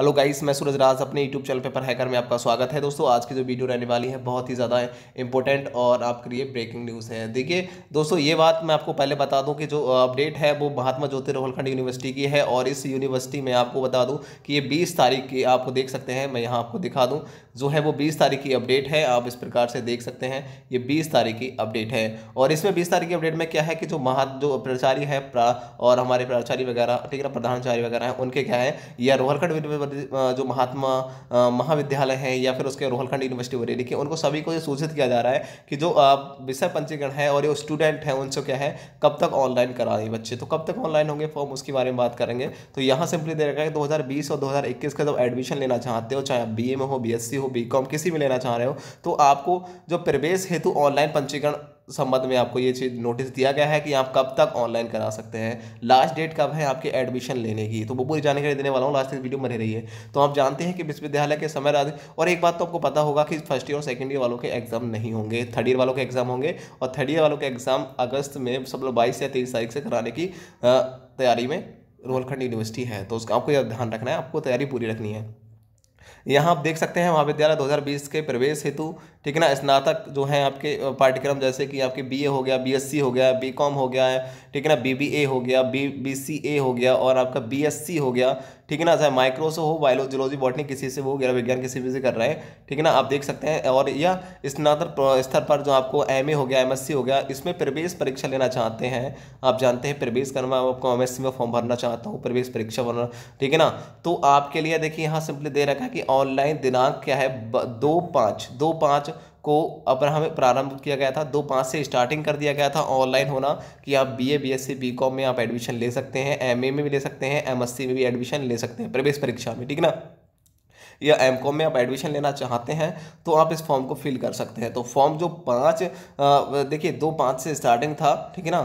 hello guys मैं सूरज राज अपने YouTube channel paper hacker में आपका स्वागत है दोस्तों आज की जो वीडियो रहने वाली है बहुत ही ज़्यादा इंपॉर्टेंट और आपके लिए ब्रेकिंग न्यूज़ है देखिए दोस्तों ये बात मैं आपको पहले बता दूं कि जो अपडेट है वो महात्मा ज्योति रोहलखंड यूनिवर्सिटी की है और इस यूनिवर्सिटी में आपको बता दूँ कि ये बीस तारीख की आपको देख सकते हैं मैं यहाँ आपको दिखा दूँ जो है वो बीस तारीख की अपडेट है आप इस प्रकार से देख सकते हैं ये बीस तारीख की अपडेट है और इसमें बीस तारीख की अपडेट में क्या है कि जो महा जो प्राचार्य है और हमारे प्राचार्य वगैरह ठीक है प्रधानाचार्य वगैरह हैं उनके क्या है यह रोहलखंड जो महात्मा महाविद्यालय हैं या फिर उसके रोहलखंड यूनिवर्सिटी वगैरह की उनको सभी को ये सूचित किया जा रहा है कि जो विषय पंजीकरण है और ये स्टूडेंट हैं उनसे क्या है कब तक ऑनलाइन करा रहे बच्चे तो कब तक ऑनलाइन होंगे फॉर्म उसके बारे में बात करेंगे तो यहाँ सिंपली दे रखा है दो और दो का जब एडमिशन लेना चाहते हो चाहे आप बी में हो बी हो बी किसी में लेना चाह रहे हो तो आपको जो प्रवेश हेतु ऑनलाइन पंजीकरण संबंध में आपको ये चीज़ नोटिस दिया गया है कि आप कब तक ऑनलाइन करा सकते हैं लास्ट डेट कब है आपके एडमिशन लेने की तो वो पूरी जानकारी देने वाला हूँ लास्ट वीडियो बनी रही है तो आप जानते हैं कि विश्वविद्यालय के समय राज और एक बात तो आपको पता होगा कि फर्स्ट ईयर और सेकेंड ईयर वालों के एग्जाम नहीं होंगे थर्ड ईयर वालों के एग्जाम होंगे और थर्ड ईयर वालों के एग्जाम अगस्त में सब लोग बाईस या तेईस तारीख से कराने की तैयारी में रोहलखंड यूनिवर्सिटी है तो उसका आपको यह ध्यान रखना है आपको तैयारी पूरी रखनी है यहाँ आप देख सकते हैं महाविद्यालय 2020 के प्रवेश हेतु ठीक है ना स्नातक जो हैं आपके पाठ्यक्रम जैसे कि आपके बीए हो गया बीएससी हो गया बीकॉम हो गया है ठीक है ना बीबीए हो गया बी बीसीए हो गया और आपका बीएससी हो गया ठीक है ना चाहे माइक्रो से हो बायोलॉजी बॉटनी किसी से हो गृह विज्ञान किसी भी से कर रहे हैं ठीक है ना आप देख सकते हैं और या स्नातक स्तर पर जो आपको एम हो गया एम हो गया इसमें प्रवेश परीक्षा लेना चाहते हैं आप जानते हैं प्रवेश करना आपको एम में फॉर्म भरना चाहता हूँ प्रवेश परीक्षा भरना ठीक है ना तो आपके लिए देखिए यहाँ सिंपली दे रखा है कि ऑनलाइन दिनांक क्या है दो पाँच दो पाँच को अपना हमें प्रारंभ किया गया था दो पाँच से स्टार्टिंग कर दिया गया था ऑनलाइन होना कि आप B A B S C B com में आप एडमिशन ले सकते हैं एम ए में भी ले सकते हैं एम एस सी में भी एडमिशन ले सकते हैं प्रवेश परीक्षा में ठीक ना या एम कॉम में आप एडमिशन लेना चाहते हैं तो आप इस फॉर्म को फिल कर सकते हैं तो फॉर्म जो पाँच देखिए दो पाँच से स्टार्टिंग था ठीक है ना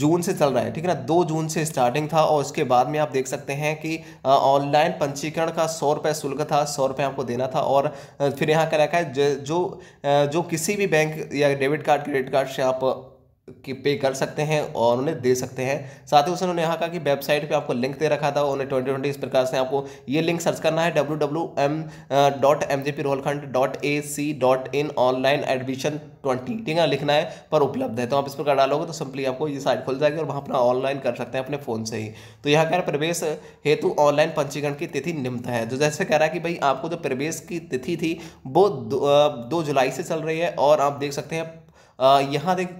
जून से चल रहा है ठीक है ना दो जून से स्टार्टिंग था और उसके बाद में आप देख सकते हैं कि ऑनलाइन पंजीकरण का सौ रुपये शुल्क था सौ रुपये आपको देना था और फिर यहाँ क्या रखा है जो जो किसी भी बैंक या डेबिट कार्ड क्रेडिट कार्ड से आप कि पे कर सकते हैं और उन्हें दे सकते हैं साथ ही उसने यहाँ कहा कि वेबसाइट पे आपको लिंक दे रखा था उन्हें ट्वेंटी ट्वेंटी इस प्रकार से आपको ये लिंक सर्च करना है W W M dot M G P Rohilkhand dot A C dot in online admission twenty ठीक है लिखना है पर उपलब्ध है तो आप इस प्रकार डालोगे तो सिंपली आपको ये साइट खुल जाएगी और वहाँ अपना ऑनलाइन कर सकते हैं अपने फ़ोन से ही तो यहाँ कह रहा प्रवेश हेतु ऑनलाइन पंजीकरण की तिथि निम्न है जो जैसे कह रहा है कि भाई आपको जो प्रवेश की तिथि थी वो दो uh, जुलाई से चल रही है और आप देख सकते हैं uh, यहाँ देख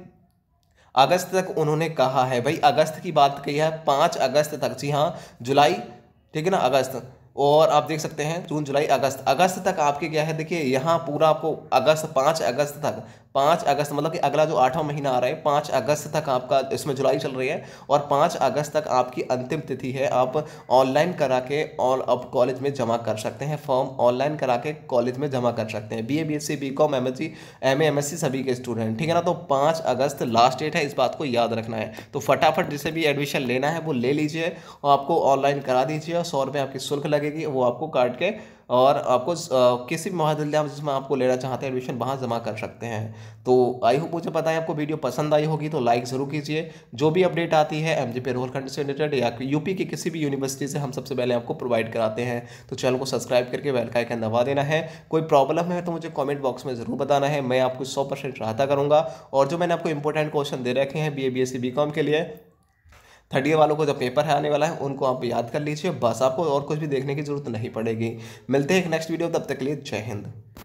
अगस्त तक उन्होंने कहा है भाई अगस्त की बात कही है पाँच अगस्त तक जी हाँ जुलाई ठीक है ना अगस्त और आप देख सकते हैं जून जुलाई अगस्त अगस्त तक आपके क्या है देखिए यहाँ पूरा आपको अगस्त पाँच अगस्त तक पाँच अगस्त मतलब कि अगला जो आठवां महीना आ रहा है पाँच अगस्त तक आपका इसमें जुलाई चल रही है और पाँच अगस्त तक आपकी अंतिम तिथि है आप ऑनलाइन करा के और अब कॉलेज में जमा कर सकते हैं फॉर्म ऑनलाइन करा के कॉलेज में जमा कर सकते हैं B A B S C B com M S C M A M S C सभी के स्टूडेंट ठीक है ना तो पाँच अगस्त लास्ट डेट है इस बात को याद रखना है तो फटाफट जिसे भी एडमिशन लेना है वो ले लीजिए और आपको ऑनलाइन करा दीजिए और सौ रुपये आपकी शुल्क लगे लगेगी वो आपको काट के और आपको किसी भी महाविद्यालय जिसमें आपको लेना चाहते हैं एडमिशन वहाँ जमा कर सकते हैं तो आई होप मुझे पता है आपको वीडियो पसंद आई होगी तो लाइक ज़रूर कीजिए जो भी अपडेट आती है एम जी पी रोहलखंड से रिलेटेड या यूपी की किसी भी यूनिवर्सिटी से हम सबसे पहले आपको प्रोवाइड कराते हैं तो चैनल को सब्सक्राइब करके वेलकाई का दबा देना है कोई प्रॉब्लम है तो मुझे कॉमेंट बॉक्स में ज़रूर बताना है मैं आपको सौ परसेंट सहायता करूँगा और जो मैंने आपको इंपॉर्टेंट क्वेश्चन दे रखे हैं बी ए बी के लिए थर्ड ईयर वालों को जो पेपर है आने वाला है उनको आप याद कर लीजिए बस आपको और कुछ भी देखने की जरूरत नहीं पड़ेगी मिलते हैं नेक्स्ट वीडियो तब तक के लिए जय हिंद